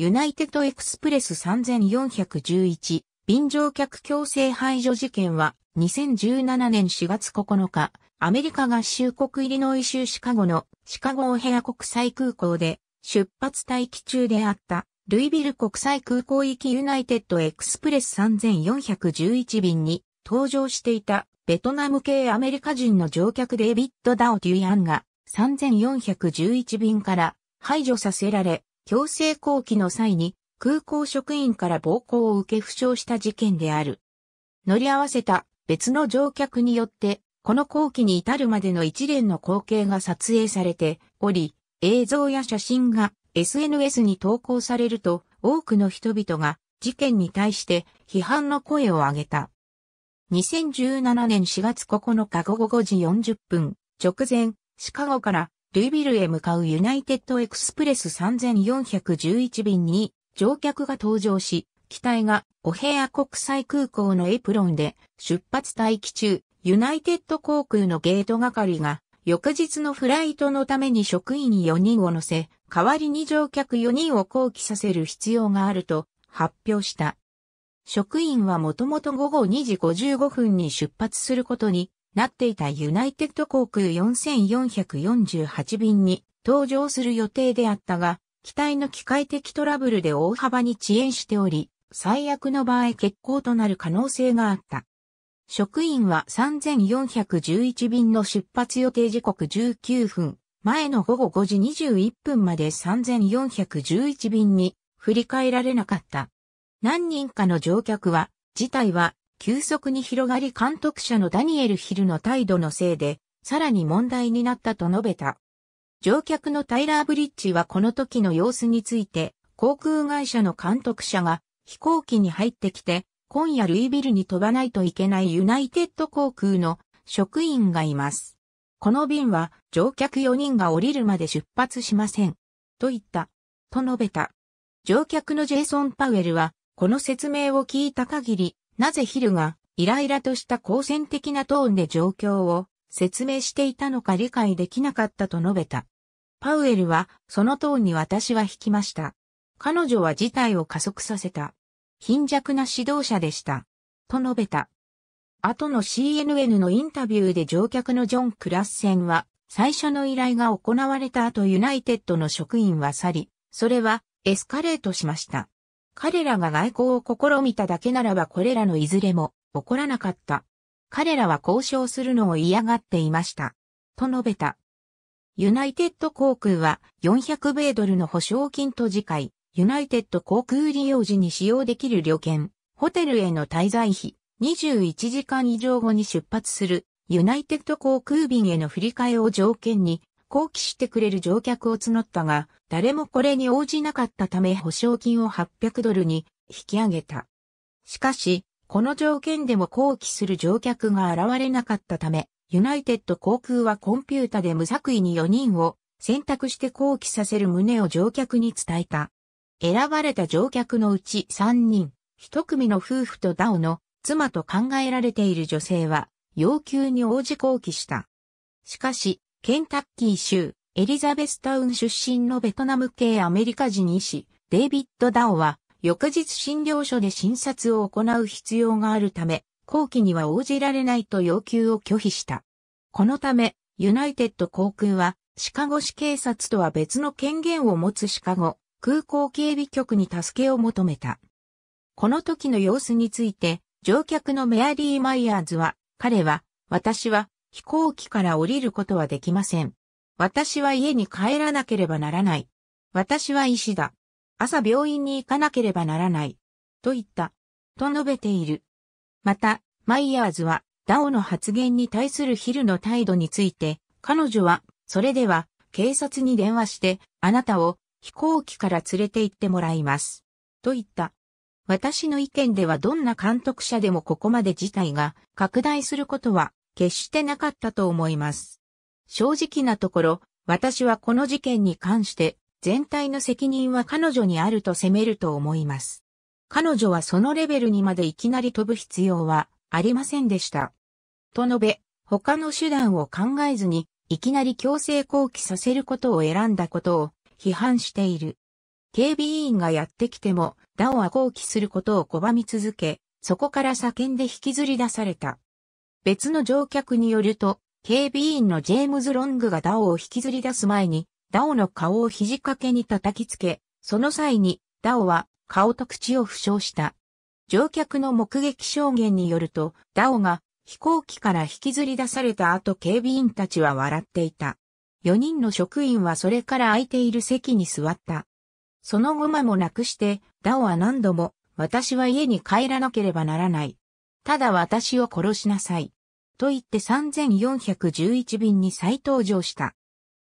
ユナイテッドエクスプレス3411便乗客強制排除事件は2017年4月9日、アメリカ合衆国イリノイ州シカゴのシカゴオヘア国際空港で出発待機中であったルイビル国際空港行きユナイテッドエクスプレス3411便に搭乗していたベトナム系アメリカ人の乗客デイビッド・ダオ・デュイアンが3411便から排除させられ強制降機の際に空港職員から暴行を受け負傷した事件である。乗り合わせた別の乗客によって、この後期に至るまでの一連の光景が撮影されており、映像や写真が SNS に投稿されると多くの人々が事件に対して批判の声を上げた。2017年4月9日午後5時40分直前、シカゴからルービルへ向かうユナイテッドエクスプレス3411便に乗客が搭乗し、機体がオヘア国際空港のエプロンで出発待機中、ユナイテッド航空のゲート係が翌日のフライトのために職員4人を乗せ、代わりに乗客4人を降機させる必要があると発表した。職員はもともと午後2時55分に出発することになっていたユナイテッド航空4448便に搭乗する予定であったが、機体の機械的トラブルで大幅に遅延しており、最悪の場合欠航となる可能性があった。職員は3411便の出発予定時刻19分、前の午後5時21分まで3411便に振り返られなかった。何人かの乗客は、事態は急速に広がり監督者のダニエル・ヒルの態度のせいで、さらに問題になったと述べた。乗客のタイラー・ブリッジはこの時の様子について、航空会社の監督者が飛行機に入ってきて、今夜ルイビルに飛ばないといけないユナイテッド航空の職員がいます。この便は乗客4人が降りるまで出発しません。と言った。と述べた。乗客のジェイソン・パウエルは、この説明を聞いた限り、なぜヒルがイライラとした好戦的なトーンで状況を説明していたのか理解できなかったと述べた。パウエルはそのトーンに私は引きました。彼女は事態を加速させた。貧弱な指導者でした。と述べた。後の CNN のインタビューで乗客のジョン・クラッセンは、最初の依頼が行われた後ユナイテッドの職員は去り、それはエスカレートしました。彼らが外交を試みただけならばこれらのいずれも起こらなかった。彼らは交渉するのを嫌がっていました。と述べた。ユナイテッド航空は400米ドルの保証金と次回、ユナイテッド航空利用時に使用できる旅券、ホテルへの滞在費、21時間以上後に出発するユナイテッド航空便への振り替えを条件に好奇してくれる乗客を募ったが、誰もこれに応じなかったため保証金を800ドルに引き上げた。しかし、この条件でも好奇する乗客が現れなかったため、ユナイテッド航空はコンピュータで無作為に4人を選択して好奇させる旨を乗客に伝えた。選ばれた乗客のうち3人、1組の夫婦とダオの妻と考えられている女性は要求に応じ抗議した。しかし、ケンタッキー州、エリザベスタウン出身のベトナム系アメリカ人医師、デイビッド・ダオは、翌日診療所で診察を行う必要があるため、後期には応じられないと要求を拒否した。このため、ユナイテッド航空は、シカゴ市警察とは別の権限を持つシカゴ空港警備局に助けを求めた。この時の様子について、乗客のメアリー・マイヤーズは、彼は、私は飛行機から降りることはできません。私は家に帰らなければならない。私は医師だ。朝病院に行かなければならない。と言った。と述べている。また、マイヤーズは、ダオの発言に対するヒルの態度について、彼女は、それでは、警察に電話して、あなたを飛行機から連れて行ってもらいます。と言った。私の意見ではどんな監督者でもここまで事態が拡大することは決してなかったと思います。正直なところ、私はこの事件に関して全体の責任は彼女にあると責めると思います。彼女はそのレベルにまでいきなり飛ぶ必要はありませんでした。と述べ、他の手段を考えずに、いきなり強制抗帰させることを選んだことを批判している。警備委員がやってきても、ダオは抗帰することを拒み続け、そこから叫んで引きずり出された。別の乗客によると、警備員のジェームズ・ロングがダオを引きずり出す前に、ダオの顔を肘掛けに叩きつけ、その際に、ダオは顔と口を負傷した。乗客の目撃証言によると、ダオが飛行機から引きずり出された後警備員たちは笑っていた。4人の職員はそれから空いている席に座った。その後間もなくして、ダオは何度も、私は家に帰らなければならない。ただ私を殺しなさい。と言って3411便に再登場した。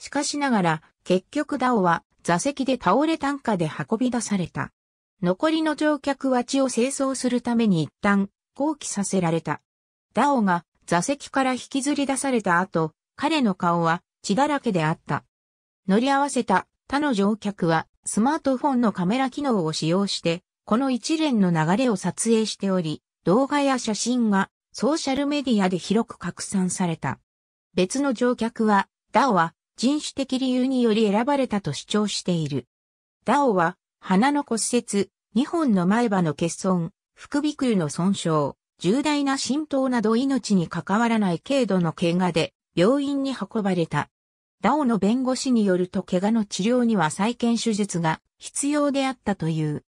しかしながら、結局ダオは座席で倒れ担架で運び出された。残りの乗客は血を清掃するために一旦放棄させられた。ダオが座席から引きずり出された後、彼の顔は血だらけであった。乗り合わせた他の乗客はスマートフォンのカメラ機能を使用して、この一連の流れを撮影しており、動画や写真がソーシャルメディアで広く拡散された。別の乗客は、ダオは人種的理由により選ばれたと主張している。ダオは鼻の骨折、2本の前歯の欠損、副鼻腔の損傷、重大な浸透など命に関わらない軽度の怪我で病院に運ばれた。ダオの弁護士によると怪我の治療には再建手術が必要であったという。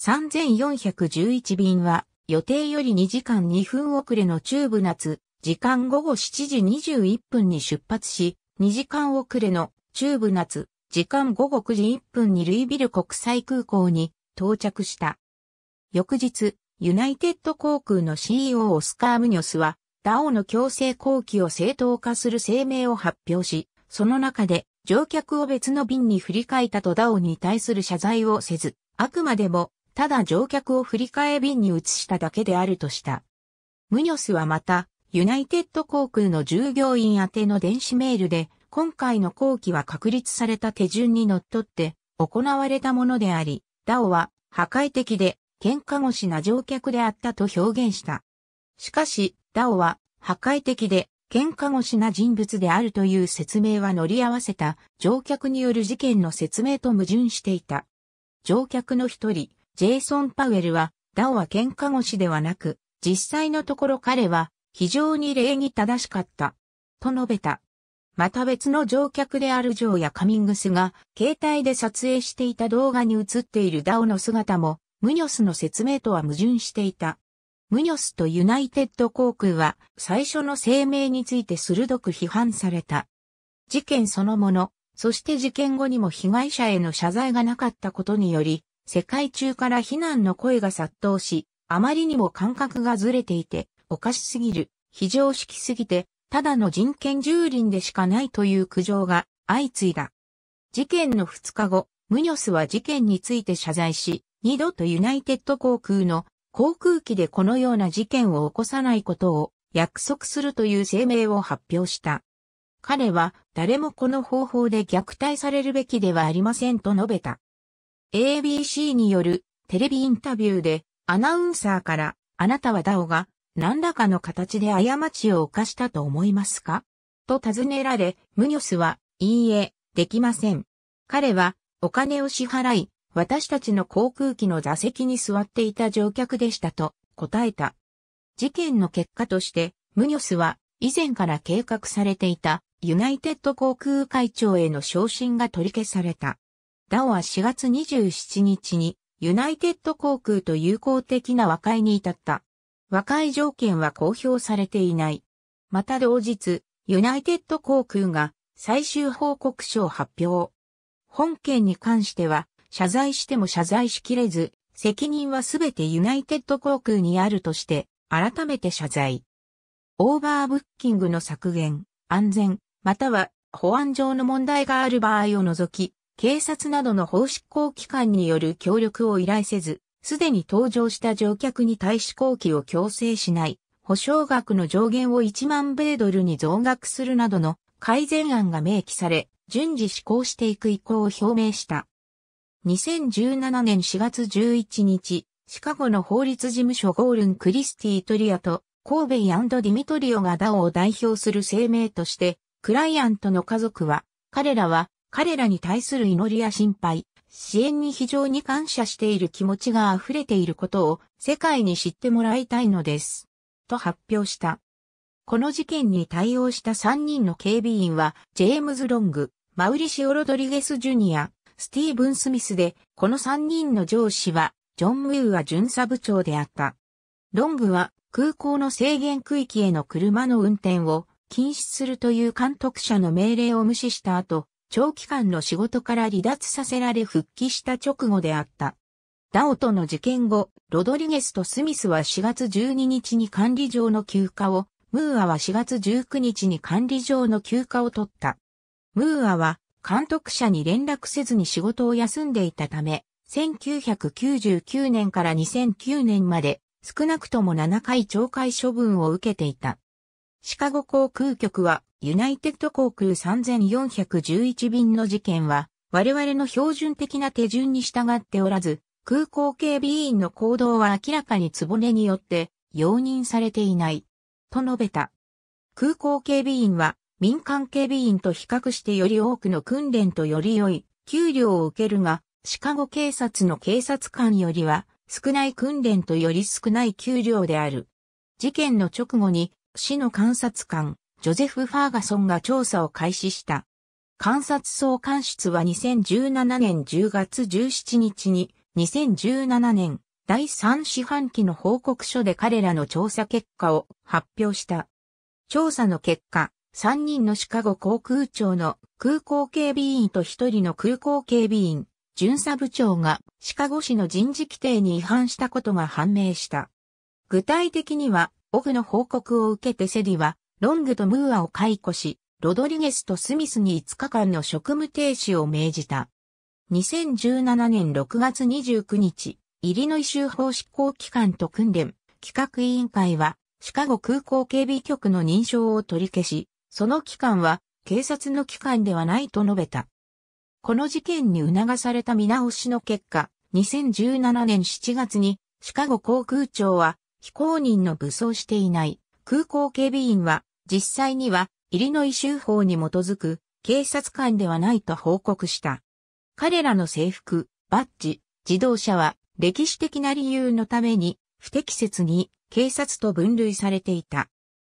3411便は予定より2時間2分遅れの中部夏、時間午後7時21分に出発し、2時間遅れの中部夏、時間午後9時1分にルイビル国際空港に到着した。翌日、ユナイテッド航空の CEO オスカー・ムニョスは、ダオの強制後機を正当化する声明を発表し、その中で乗客を別の便に振り替えたとダオに対する謝罪をせず、あくまでもただ乗客を振り替え便に移しただけであるとした。ムニョスはまた、ユナイテッド航空の従業員宛ての電子メールで、今回の後期は確立された手順にのっとって行われたものであり、ダオは破壊的で喧嘩腰な乗客であったと表現した。しかし、ダオは破壊的で喧嘩腰な人物であるという説明は乗り合わせた乗客による事件の説明と矛盾していた。乗客の一人、ジェイソン・パウエルは、ダオは喧嘩腰ではなく、実際のところ彼は、非常に礼儀正しかった。と述べた。また別の乗客であるジョーやカミングスが、携帯で撮影していた動画に映っているダオの姿も、ムニョスの説明とは矛盾していた。ムニョスとユナイテッド航空は、最初の声明について鋭く批判された。事件そのもの、そして事件後にも被害者への謝罪がなかったことにより、世界中から非難の声が殺到し、あまりにも感覚がずれていて、おかしすぎる、非常識すぎて、ただの人権蹂躙でしかないという苦情が相次いだ。事件の2日後、ムニョスは事件について謝罪し、二度とユナイテッド航空の航空機でこのような事件を起こさないことを約束するという声明を発表した。彼は誰もこの方法で虐待されるべきではありませんと述べた。ABC によるテレビインタビューでアナウンサーからあなたはダオが何らかの形で過ちを犯したと思いますかと尋ねられ、ムニョスは、いいえ、できません。彼は、お金を支払い、私たちの航空機の座席に座っていた乗客でしたと答えた。事件の結果として、ムニョスは、以前から計画されていた、ユナイテッド航空会長への昇進が取り消された。ダオは4月27日にユナイテッド航空と友好的な和解に至った。和解条件は公表されていない。また同日、ユナイテッド航空が最終報告書を発表。本件に関しては、謝罪しても謝罪しきれず、責任はすべてユナイテッド航空にあるとして、改めて謝罪。オーバーブッキングの削減、安全、または保安上の問題がある場合を除き、警察などの法執行機関による協力を依頼せず、すでに搭乗した乗客に対し後期を強制しない、保証額の上限を1万米ドルに増額するなどの改善案が明記され、順次施行していく意向を表明した。2017年4月11日、シカゴの法律事務所ゴールン・クリスティ・トリアと神戸ディミトリオがダオを代表する声明として、クライアントの家族は、彼らは彼らに対する祈りや心配、支援に非常に感謝している気持ちが溢れていることを世界に知ってもらいたいのです。と発表した。この事件に対応した3人の警備員は、ジェームズ・ロング、マウリシオ・ロドリゲス・ジュニア、スティーブン・スミスで、この3人の上司は、ジョン・ムーア巡査部長であった。ロングは、空港の制限区域への車の運転を禁止するという監督者の命令を無視した後、長期間の仕事から離脱させられ復帰した直後であった。ダオとの事件後、ロドリゲスとスミスは4月12日に管理上の休暇を、ムーアは4月19日に管理上の休暇を取った。ムーアは監督者に連絡せずに仕事を休んでいたため、1999年から2009年まで少なくとも7回懲戒処分を受けていた。シカゴ航空局はユナイテッド航空3411便の事件は、我々の標準的な手順に従っておらず、空港警備員の行動は明らかにつぼねによって容認されていない。と述べた。空港警備員は民間警備員と比較してより多くの訓練とより良い給料を受けるが、シカゴ警察の警察官よりは少ない訓練とより少ない給料である。事件の直後に市の監察官、ジョゼフ・ファーガソンが調査を開始した。観察総監室は2017年10月17日に2017年第3四半期の報告書で彼らの調査結果を発表した。調査の結果、3人のシカゴ航空庁の空港警備員と1人の空港警備員、巡査部長がシカゴ市の人事規定に違反したことが判明した。具体的には、オフの報告を受けてセディはロングとムーアを解雇し、ロドリゲスとスミスに5日間の職務停止を命じた。2017年6月29日、イリノイ州法執行機関と訓練、企画委員会は、シカゴ空港警備局の認証を取り消し、その機関は警察の機関ではないと述べた。この事件に促された見直しの結果、2017年7月にシカゴ航空庁は非公認の武装していない空港警備員は実際にはイリノイ州法に基づく警察官ではないと報告した。彼らの制服、バッジ、自動車は歴史的な理由のために不適切に警察と分類されていた。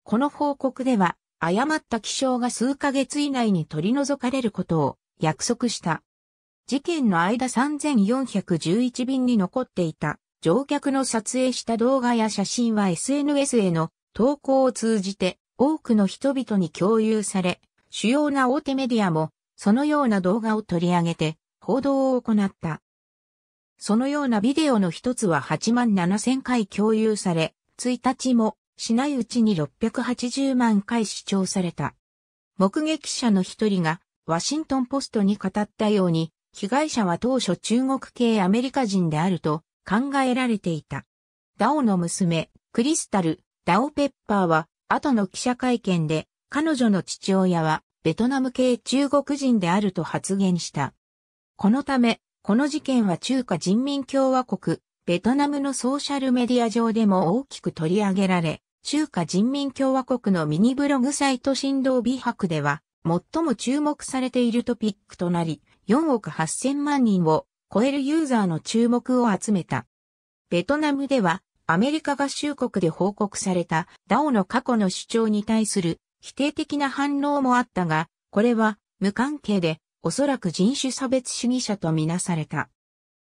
この報告では誤った気象が数ヶ月以内に取り除かれることを約束した。事件の間3411便に残っていた乗客の撮影した動画や写真は SNS への投稿を通じて多くの人々に共有され、主要な大手メディアもそのような動画を取り上げて報道を行った。そのようなビデオの一つは8万7千回共有され、1日もしないうちに680万回視聴された。目撃者の一人がワシントンポストに語ったように、被害者は当初中国系アメリカ人であると考えられていた。ダオの娘、クリスタル、ダオペッパーは、後の記者会見で、彼女の父親は、ベトナム系中国人であると発言した。このため、この事件は中華人民共和国、ベトナムのソーシャルメディア上でも大きく取り上げられ、中華人民共和国のミニブログサイト振動美白では、最も注目されているトピックとなり、4億8000万人を超えるユーザーの注目を集めた。ベトナムでは、アメリカ合衆国で報告されたダオの過去の主張に対する否定的な反応もあったが、これは無関係でおそらく人種差別主義者とみなされた。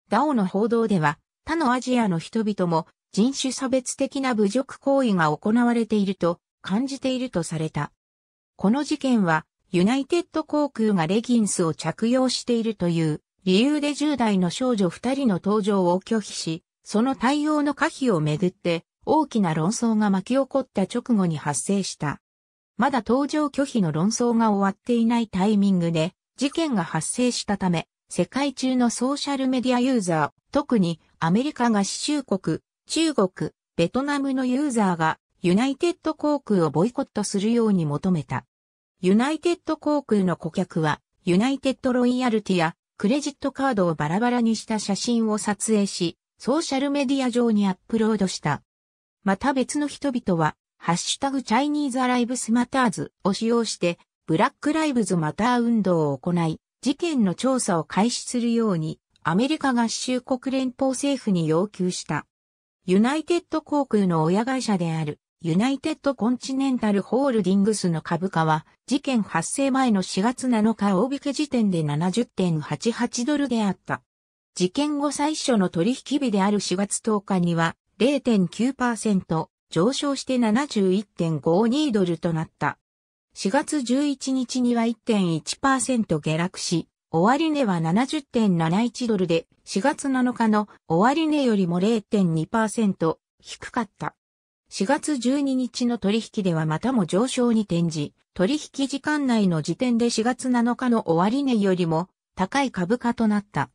ダオの報道では他のアジアの人々も人種差別的な侮辱行為が行われていると感じているとされた。この事件はユナイテッド航空がレギンスを着用しているという理由で10代の少女2人の登場を拒否し、その対応の可否をめぐって大きな論争が巻き起こった直後に発生した。まだ登場拒否の論争が終わっていないタイミングで事件が発生したため、世界中のソーシャルメディアユーザー、特にアメリカ合衆国、中国、ベトナムのユーザーがユナイテッド航空をボイコットするように求めた。ユナイテッド航空の顧客はユナイテッドロイヤルティやクレジットカードをバラバラにした写真を撮影し、ソーシャルメディア上にアップロードした。また別の人々は、ハッシュタグチャイニーズアライブスマターズを使用して、ブラックライブズマター運動を行い、事件の調査を開始するように、アメリカ合衆国連邦政府に要求した。ユナイテッド航空の親会社である、ユナイテッドコンチネンタルホールディングスの株価は、事件発生前の4月7日大引け時点で70.88ドルであった。事件後最初の取引日である4月10日には0.9%上昇して71.52ドルとなった。4月11日には1.1%下落し、終値は70.71ドルで、4月7日の終値よりも0.2%低かった。4月12日の取引ではまたも上昇に転じ、取引時間内の時点で4月7日の終値よりも高い株価となった。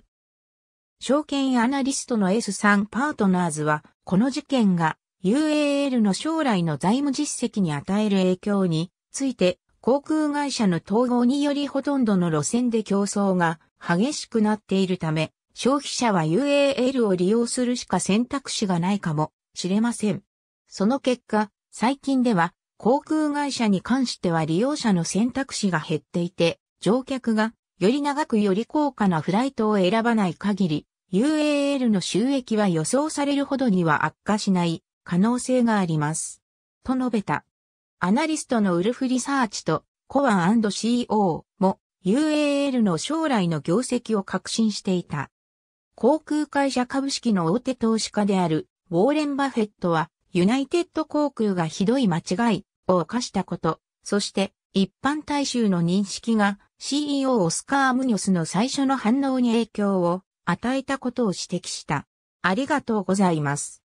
証券アナリストの S さんパートナーズは、この事件が UAL の将来の財務実績に与える影響について、航空会社の統合によりほとんどの路線で競争が激しくなっているため、消費者は UAL を利用するしか選択肢がないかもしれません。その結果、最近では航空会社に関しては利用者の選択肢が減っていて、乗客がより長くより高価なフライトを選ばない限り、UAL の収益は予想されるほどには悪化しない可能性があります。と述べた。アナリストのウルフリサーチとコア &CO も UAL の将来の業績を確信していた。航空会社株式の大手投資家であるウォーレン・バフェットはユナイテッド航空がひどい間違いを犯したこと、そして一般大衆の認識が CEO オスカー・ムニョスの最初の反応に影響を与えたことを指摘した。ありがとうございます。